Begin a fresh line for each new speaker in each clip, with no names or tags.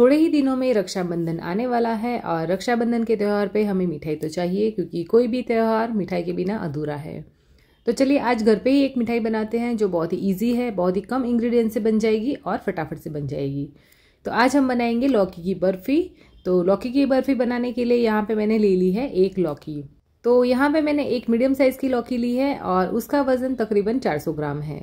थोड़े ही दिनों में रक्षाबंधन आने वाला है और रक्षाबंधन के त्यौहार पे हमें मिठाई तो चाहिए क्योंकि कोई भी त्यौहार मिठाई के बिना अधूरा है तो चलिए आज घर पे ही एक मिठाई बनाते हैं जो बहुत ही ईजी है बहुत ही कम इंग्रेडिएंट से बन जाएगी और फटाफट से बन जाएगी तो आज हम बनाएंगे लौकी की बर्फ़ी तो लौकी की बर्फ़ी बनाने के लिए यहाँ पे मैंने ले ली है एक लौकी तो यहाँ पे मैंने एक मीडियम साइज़ की लौकी ली है और उसका वज़न तकरीबन 400 ग्राम है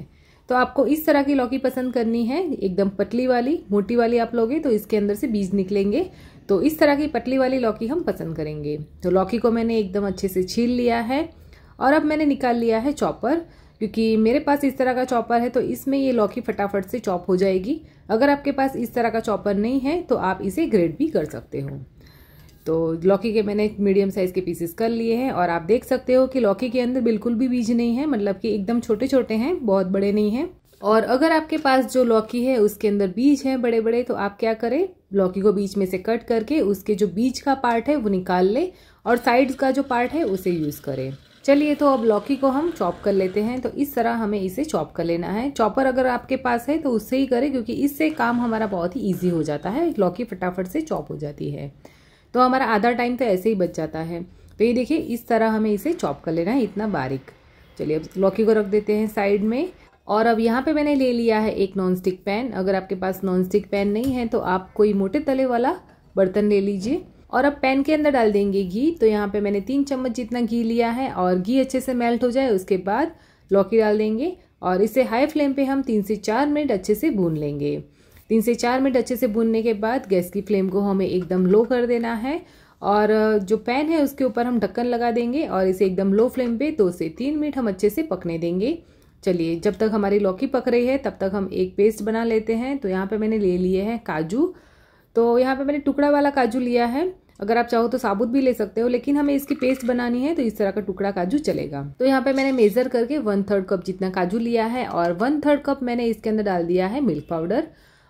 तो आपको इस तरह की लौकी पसंद करनी है एकदम पतली वाली मोटी वाली आप लोगे तो इसके अंदर से बीज निकलेंगे तो इस तरह की पतली वाली लौकी हम पसंद करेंगे तो लौकी को मैंने एकदम अच्छे से छील लिया है और अब मैंने निकाल लिया है चॉपर क्योंकि मेरे पास इस तरह का चॉपर है तो इसमें ये लौकी फटाफट से चॉप हो जाएगी अगर आपके पास इस तरह का चॉपर नहीं है तो आप इसे ग्रेड भी कर सकते हो तो लौकी के मैंने मीडियम साइज़ के पीसेस कर लिए हैं और आप देख सकते हो कि लौकी के अंदर बिल्कुल भी बीज नहीं है मतलब कि एकदम छोटे छोटे हैं बहुत बड़े नहीं हैं और अगर आपके पास जो लौकी है उसके अंदर बीज हैं बड़े बड़े तो आप क्या करें लौकी को बीच में से कट करके उसके जो बीज का पार्ट है वो निकाल लें और साइड का जो पार्ट है उसे यूज़ करें चलिए तो अब लौकी को हम चॉप कर लेते हैं तो इस तरह हमें इसे चॉप कर लेना है चॉपर अगर आपके पास है तो उससे ही करें क्योंकि इससे काम हमारा बहुत ही ईजी हो जाता है लौकी फटाफट से चॉप हो जाती है तो हमारा आधा टाइम तो ऐसे ही बच जाता है तो ये देखिए इस तरह हमें इसे चॉप कर लेना है इतना बारीक चलिए अब लौकी को रख देते हैं साइड में और अब यहाँ पे मैंने ले लिया है एक नॉन स्टिक पैन अगर आपके पास नॉन स्टिक पैन नहीं है तो आप कोई मोटे तले वाला बर्तन ले लीजिए और अब पैन के अंदर डाल देंगे घी तो यहाँ पे मैंने तीन चम्मच जितना घी लिया है और घी अच्छे से मेल्ट हो जाए उसके बाद लौकी डाल देंगे और इसे हाई फ्लेम पे हम तीन से चार मिनट अच्छे से भून लेंगे तीन से चार मिनट अच्छे से भूनने के बाद गैस की फ्लेम को हमें एकदम लो कर देना है और जो पैन है उसके ऊपर हम ढक्कन लगा देंगे और इसे एकदम लो फ्लेम पे दो से तीन मिनट हम अच्छे से पकने देंगे चलिए जब तक हमारी लौकी पक रही है तब तक हम एक पेस्ट बना लेते हैं तो यहाँ पे मैंने ले लिए हैं काजू तो यहाँ पे मैंने टुकड़ा वाला काजू लिया है अगर आप चाहो तो साबुत भी ले सकते हो लेकिन हमें इसकी पेस्ट बनानी है तो इस तरह का टुकड़ा काजू चलेगा तो यहाँ पे मैंने मेजर करके वन थर्ड कप जितना काजू लिया है और वन थर्ड कप मैंने इसके अंदर डाल दिया है मिल्क पाउडर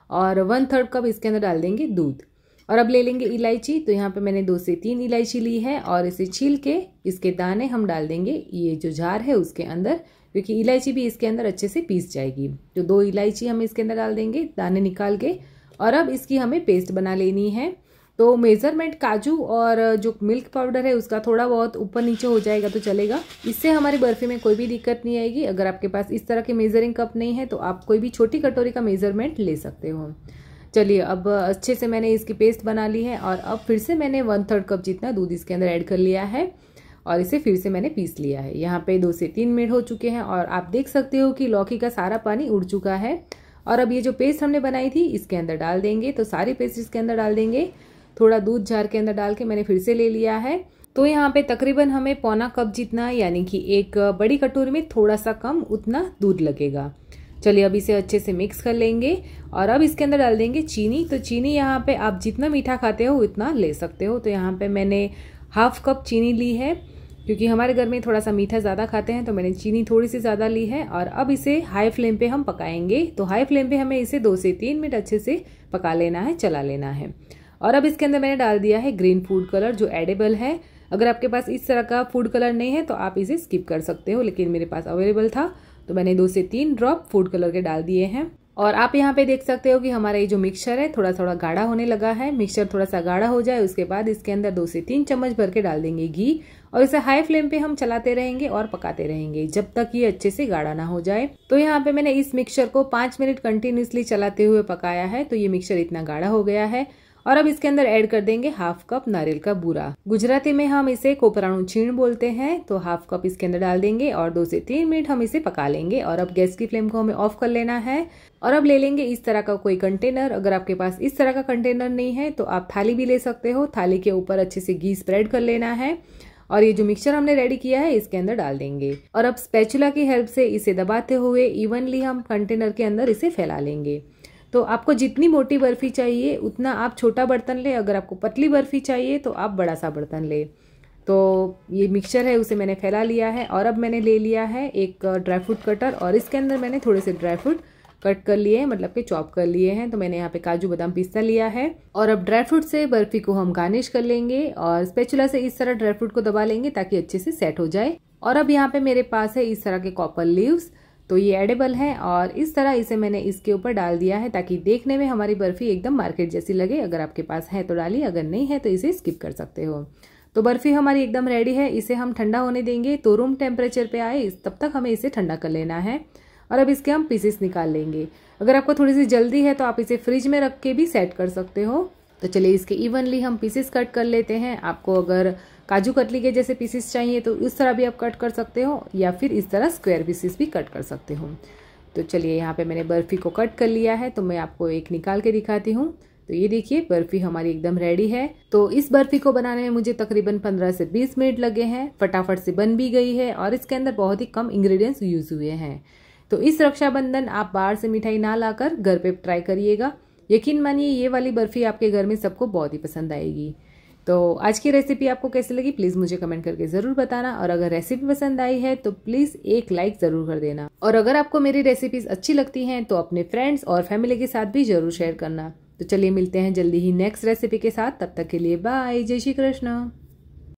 और वन थर्ड कप इसके अंदर डाल देंगे दूध और अब ले लेंगे इलायची तो यहाँ पे मैंने दो से तीन इलायची ली है और इसे छील के इसके दाने हम डाल देंगे ये जो जार है उसके अंदर क्योंकि इलायची भी इसके अंदर अच्छे से पीस जाएगी तो दो इलायची हम इसके अंदर डाल देंगे दाने निकाल के और अब इसकी हमें पेस्ट बना लेनी है तो मेज़रमेंट काजू और जो मिल्क पाउडर है उसका थोड़ा बहुत ऊपर नीचे हो जाएगा तो चलेगा इससे हमारी बर्फ़ी में कोई भी दिक्कत नहीं आएगी अगर आपके पास इस तरह के मेज़रिंग कप नहीं है तो आप कोई भी छोटी कटोरी का मेज़रमेंट ले सकते हो चलिए अब अच्छे से मैंने इसकी पेस्ट बना ली है और अब फिर से मैंने वन थर्ड कप जितना दूध इसके अंदर ऐड कर लिया है और इसे फिर से मैंने पीस लिया है यहाँ पे दो से तीन मिनट हो चुके हैं और आप देख सकते हो कि लौकी का सारा पानी उड़ चुका है और अब ये जो पेस्ट हमने बनाई थी इसके अंदर डाल देंगे तो सारी पेस्ट इसके अंदर डाल देंगे थोड़ा दूध जार के अंदर डाल के मैंने फिर से ले लिया है तो यहाँ पे तकरीबन हमें पौना कप जितना यानी कि एक बड़ी कटोरी में थोड़ा सा कम उतना दूध लगेगा चलिए अब इसे अच्छे से मिक्स कर लेंगे और अब इसके अंदर डाल देंगे चीनी तो चीनी यहाँ पे आप जितना मीठा खाते हो उतना ले सकते हो तो यहाँ पे मैंने हाफ कप चीनी ली है क्योंकि हमारे घर में थोड़ा सा मीठा ज़्यादा खाते हैं तो मैंने चीनी थोड़ी सी ज़्यादा ली है और अब इसे हाई फ्लेम पे हम पकाएंगे तो हाई फ्लेम पे हमें इसे दो से तीन मिनट अच्छे से पका लेना है चला लेना है और अब इसके अंदर मैंने डाल दिया है ग्रीन फूड कलर जो एडेबल है अगर आपके पास इस तरह का फूड कलर नहीं है तो आप इसे स्किप कर सकते हो लेकिन मेरे पास अवेलेबल था तो मैंने दो से तीन ड्रॉप फूड कलर के डाल दिए हैं और आप यहाँ पे देख सकते हो कि हमारा ये जो मिक्सचर है थोड़ा थोड़ा गाढ़ा होने लगा है मिक्सचर थोड़ा सा गाढ़ा हो जाए उसके बाद इसके अंदर दो से तीन चम्मच भर के डाल देंगे घी और इसे हाई फ्लेम पे हम चलाते रहेंगे और पकाते रहेंगे जब तक ये अच्छे से गाढ़ा ना हो जाए तो यहाँ पे मैंने इस मिक्सचर को पांच मिनट कंटिन्यूसली चलाते हुए पकाया है तो ये मिक्सचर इतना गाढ़ा हो गया है और अब इसके अंदर ऐड कर देंगे हाफ कप नारियल का बूरा गुजराती में हम इसे कोपराणु छीण बोलते हैं तो हाफ कप इसके अंदर डाल देंगे और दो से तीन मिनट हम इसे पका लेंगे और अब गैस की फ्लेम को हमें ऑफ कर लेना है और अब ले लेंगे इस तरह का कोई कंटेनर अगर आपके पास इस तरह का कंटेनर नहीं है तो आप थाली भी ले सकते हो थाली के ऊपर अच्छे से घी स्प्रेड कर लेना है और ये जो मिक्सचर हमने रेडी किया है इसके अंदर डाल देंगे और अब स्पेचुला की हेल्प से इसे दबाते हुए इवनली हम कंटेनर के अंदर इसे फैला लेंगे तो आपको जितनी मोटी बर्फ़ी चाहिए उतना आप छोटा बर्तन लें अगर आपको पतली बर्फ़ी चाहिए तो आप बड़ा सा बर्तन लें तो ये मिक्सचर है उसे मैंने फैला लिया है और अब मैंने ले लिया है एक ड्राई फ्रूट कटर और इसके अंदर मैंने थोड़े से ड्राई फ्रूट कट कर लिए हैं मतलब कि चॉप कर लिए हैं तो मैंने यहाँ पे काजू बादाम पिस्ता लिया है और अब ड्राई फ्रूट से बर्फ़ी को हम गार्निश कर लेंगे और स्पेचुला से इस तरह ड्राई फ्रूट को दबा लेंगे ताकि अच्छे से सेट हो जाए और अब यहाँ पे मेरे पास है इस तरह के कॉपर लीव्स तो ये एडेबल है और इस तरह इसे मैंने इसके ऊपर डाल दिया है ताकि देखने में हमारी बर्फ़ी एकदम मार्केट जैसी लगे अगर आपके पास है तो डालिए अगर नहीं है तो इसे स्किप कर सकते हो तो बर्फ़ी हमारी एकदम रेडी है इसे हम ठंडा होने देंगे तो रूम टेम्परेचर पे आए तब तक हमें इसे ठंडा कर लेना है और अब इसके हम पीसेस निकाल लेंगे अगर आपको थोड़ी सी जल्दी है तो आप इसे फ्रिज में रख के भी सेट कर सकते हो तो चलिए इसके इवनली हम पीसेस कट कर लेते हैं आपको अगर काजू कटली के जैसे पीसेस चाहिए तो उस तरह भी आप कट कर सकते हो या फिर इस तरह स्क्वायर पीसेस भी कट कर सकते हो तो चलिए यहाँ पे मैंने बर्फ़ी को कट कर लिया है तो मैं आपको एक निकाल के दिखाती हूँ तो ये देखिए बर्फ़ी हमारी एकदम रेडी है तो इस बर्फ़ी को बनाने में मुझे तकरीबन 15 से 20 मिनट लगे हैं फटाफट से बन भी गई है और इसके अंदर बहुत ही कम इंग्रेडिएंट्स यूज़ हुए हैं तो इस रक्षाबंधन आप बाहर से मिठाई ना लाकर घर पे ट्राई करिएगा यकीन मानिए ये वाली बर्फ़ी आपके घर में सबको बहुत ही पसंद आएगी तो आज की रेसिपी आपको कैसी लगी प्लीज़ मुझे कमेंट करके ज़रूर बताना और अगर रेसिपी पसंद आई है तो प्लीज़ एक लाइक ज़रूर कर देना और अगर आपको मेरी रेसिपीज़ अच्छी लगती हैं तो अपने फ्रेंड्स और फैमिली के साथ भी ज़रूर शेयर करना तो चलिए मिलते हैं जल्दी ही नेक्स्ट रेसिपी के साथ तब तक के लिए बाय जय श्री कृष्ण